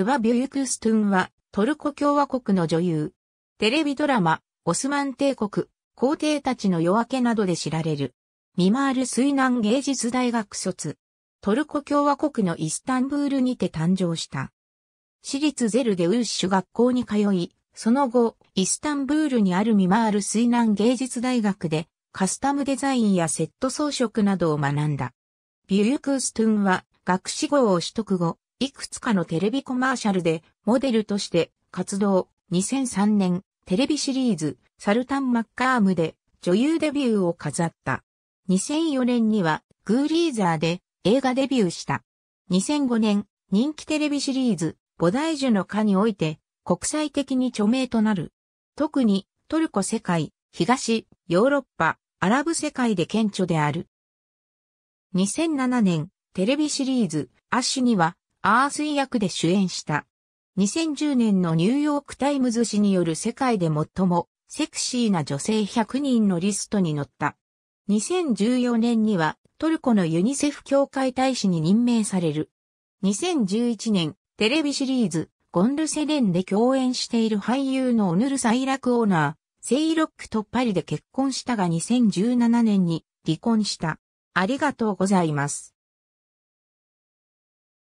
トゥバ・ビュユクストゥンは、トルコ共和国の女優。テレビドラマ、オスマン帝国、皇帝たちの夜明けなどで知られる。ミマール水南芸術大学卒。トルコ共和国のイスタンブールにて誕生した。私立ゼルでウーッシュ学校に通い、その後、イスタンブールにあるミマール水南芸術大学で、カスタムデザインやセット装飾などを学んだ。ビュユクストゥンは、学士号を取得後、いくつかのテレビコマーシャルでモデルとして活動。2003年、テレビシリーズ、サルタン・マッカームで女優デビューを飾った。2004年には、グーリーザーで映画デビューした。2005年、人気テレビシリーズ、ボダイジュの科において、国際的に著名となる。特に、トルコ世界、東、ヨーロッパ、アラブ世界で顕著である。2007年、テレビシリーズ、アッシュには、アースイ役で主演した。2010年のニューヨークタイムズ紙による世界で最もセクシーな女性100人のリストに載った。2014年にはトルコのユニセフ協会大使に任命される。2011年、テレビシリーズ、ゴンルセレンで共演している俳優のオヌル・サイラク・オーナー、セイロックとパリで結婚したが2017年に離婚した。ありがとうございます。